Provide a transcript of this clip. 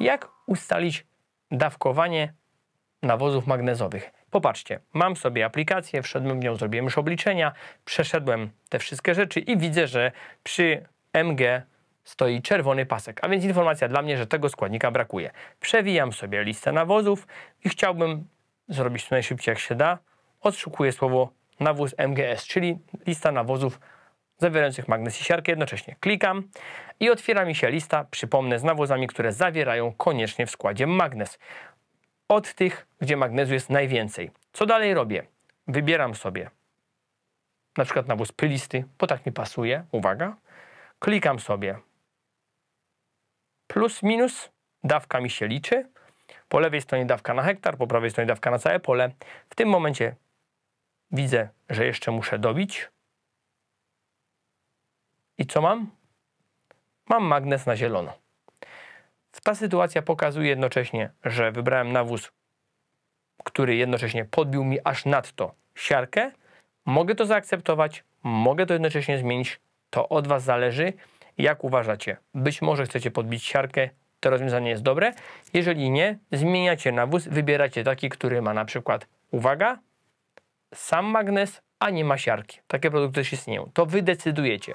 jak ustalić dawkowanie nawozów magnezowych. Popatrzcie, mam sobie aplikację, wszedłem w nią, zrobiłem już obliczenia, przeszedłem te wszystkie rzeczy i widzę, że przy MG stoi czerwony pasek, a więc informacja dla mnie, że tego składnika brakuje. Przewijam sobie listę nawozów i chciałbym zrobić to najszybciej jak się da. Odszukuję słowo nawóz MGS, czyli lista nawozów zawierających magnes i siarkę jednocześnie. Klikam i otwiera mi się lista, przypomnę, z nawozami, które zawierają koniecznie w składzie magnes. Od tych, gdzie magnezu jest najwięcej. Co dalej robię? Wybieram sobie na przykład nawóz pylisty, bo tak mi pasuje, uwaga. Klikam sobie plus, minus, dawka mi się liczy. Po lewej stronie dawka na hektar, po prawej stronie dawka na całe pole. W tym momencie widzę, że jeszcze muszę dobić i co mam? Mam magnes na zielono. Ta sytuacja pokazuje jednocześnie, że wybrałem nawóz, który jednocześnie podbił mi aż nadto siarkę. Mogę to zaakceptować, mogę to jednocześnie zmienić. To od Was zależy, jak uważacie. Być może chcecie podbić siarkę, to rozwiązanie jest dobre. Jeżeli nie, zmieniacie nawóz, wybieracie taki, który ma na przykład, uwaga, sam magnes ani siarki. Takie produkty też istnieją. To wy decydujecie.